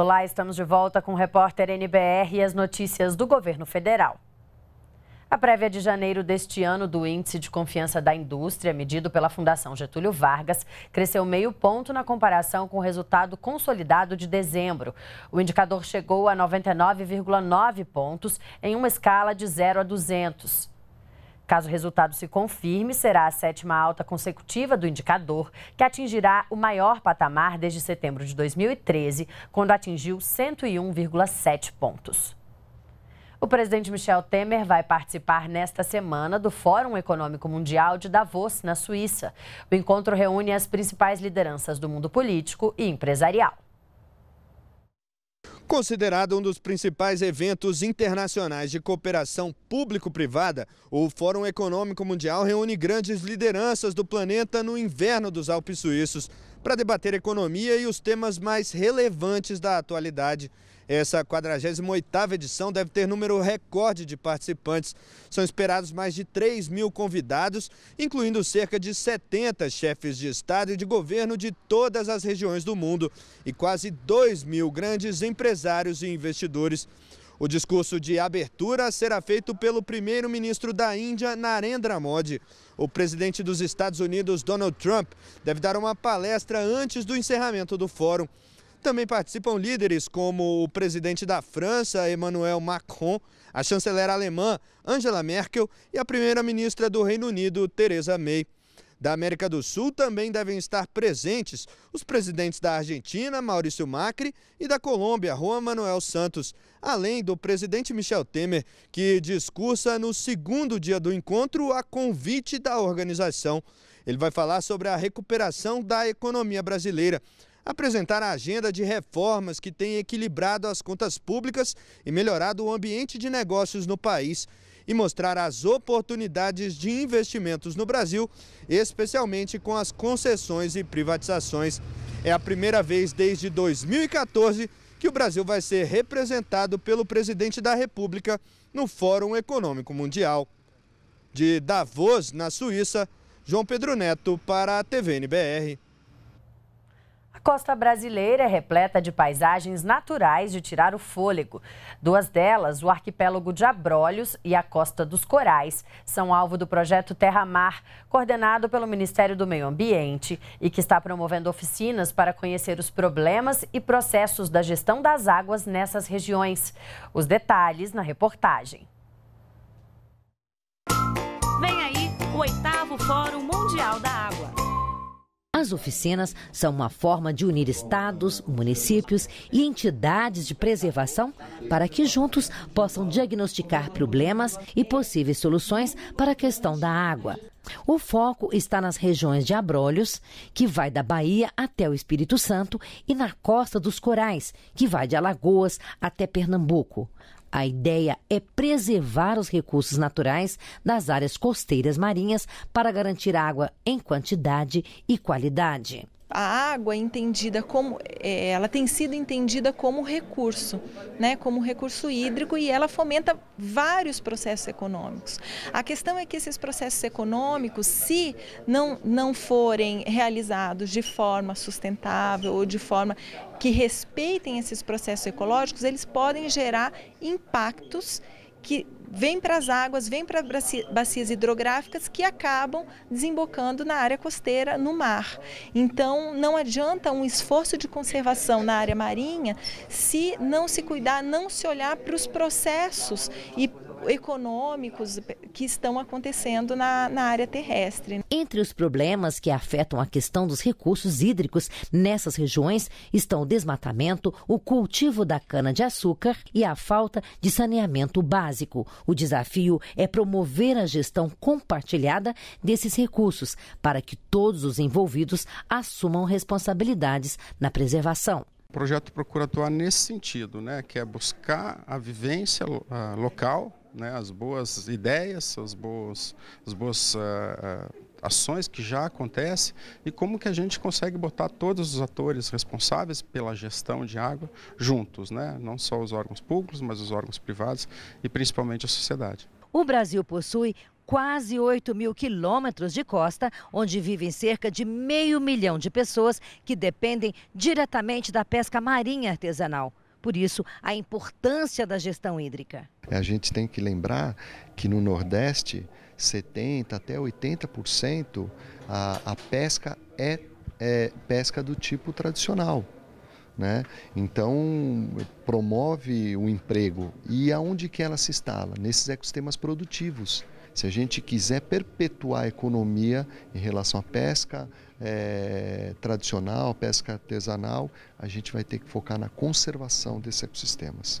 Olá, estamos de volta com o repórter NBR e as notícias do governo federal. A prévia de janeiro deste ano do Índice de Confiança da Indústria, medido pela Fundação Getúlio Vargas, cresceu meio ponto na comparação com o resultado consolidado de dezembro. O indicador chegou a 99,9 pontos em uma escala de 0 a 200. Caso o resultado se confirme, será a sétima alta consecutiva do indicador, que atingirá o maior patamar desde setembro de 2013, quando atingiu 101,7 pontos. O presidente Michel Temer vai participar nesta semana do Fórum Econômico Mundial de Davos, na Suíça. O encontro reúne as principais lideranças do mundo político e empresarial. Considerado um dos principais eventos internacionais de cooperação público-privada, o Fórum Econômico Mundial reúne grandes lideranças do planeta no inverno dos Alpes Suíços para debater economia e os temas mais relevantes da atualidade. Essa 48ª edição deve ter número recorde de participantes. São esperados mais de 3 mil convidados, incluindo cerca de 70 chefes de Estado e de governo de todas as regiões do mundo e quase 2 mil grandes empresários e investidores. O discurso de abertura será feito pelo primeiro-ministro da Índia, Narendra Modi. O presidente dos Estados Unidos, Donald Trump, deve dar uma palestra antes do encerramento do fórum. Também participam líderes como o presidente da França, Emmanuel Macron, a chanceler alemã, Angela Merkel, e a primeira-ministra do Reino Unido, Theresa May. Da América do Sul também devem estar presentes os presidentes da Argentina, Maurício Macri, e da Colômbia, Juan Manuel Santos, além do presidente Michel Temer, que discursa no segundo dia do encontro a convite da organização. Ele vai falar sobre a recuperação da economia brasileira, apresentar a agenda de reformas que tem equilibrado as contas públicas e melhorado o ambiente de negócios no país e mostrar as oportunidades de investimentos no Brasil, especialmente com as concessões e privatizações. É a primeira vez desde 2014 que o Brasil vai ser representado pelo presidente da República no Fórum Econômico Mundial. De Davos, na Suíça, João Pedro Neto para a TVNBR. A costa brasileira é repleta de paisagens naturais de tirar o fôlego. Duas delas, o arquipélago de Abrolhos e a Costa dos Corais, são alvo do projeto Terra Mar, coordenado pelo Ministério do Meio Ambiente e que está promovendo oficinas para conhecer os problemas e processos da gestão das águas nessas regiões. Os detalhes na reportagem. Vem aí o oitavo Fórum Mundial da as oficinas são uma forma de unir estados, municípios e entidades de preservação para que juntos possam diagnosticar problemas e possíveis soluções para a questão da água. O foco está nas regiões de Abrolhos, que vai da Bahia até o Espírito Santo, e na Costa dos Corais, que vai de Alagoas até Pernambuco. A ideia é preservar os recursos naturais das áreas costeiras marinhas para garantir água em quantidade e qualidade a água é entendida como é, ela tem sido entendida como recurso, né, como recurso hídrico e ela fomenta vários processos econômicos. A questão é que esses processos econômicos, se não não forem realizados de forma sustentável ou de forma que respeitem esses processos ecológicos, eles podem gerar impactos que vem para as águas, vem para bacias hidrográficas que acabam desembocando na área costeira, no mar. Então, não adianta um esforço de conservação na área marinha se não se cuidar, não se olhar para os processos e econômicos que estão acontecendo na, na área terrestre. Entre os problemas que afetam a questão dos recursos hídricos nessas regiões estão o desmatamento, o cultivo da cana-de-açúcar e a falta de saneamento básico. O desafio é promover a gestão compartilhada desses recursos para que todos os envolvidos assumam responsabilidades na preservação. O projeto procura atuar nesse sentido, né, que é buscar a vivência ah, local, né, as boas ideias, as boas, as boas uh, uh, ações que já acontecem e como que a gente consegue botar todos os atores responsáveis pela gestão de água juntos, né? não só os órgãos públicos, mas os órgãos privados e principalmente a sociedade. O Brasil possui quase 8 mil quilômetros de costa, onde vivem cerca de meio milhão de pessoas que dependem diretamente da pesca marinha artesanal. Por isso, a importância da gestão hídrica. A gente tem que lembrar que no Nordeste 70% até 80%, a, a pesca é, é pesca do tipo tradicional. Né? Então promove o emprego e aonde que ela se instala? Nesses ecossistemas produtivos. Se a gente quiser perpetuar a economia em relação à pesca é, tradicional, pesca artesanal, a gente vai ter que focar na conservação desses ecossistemas.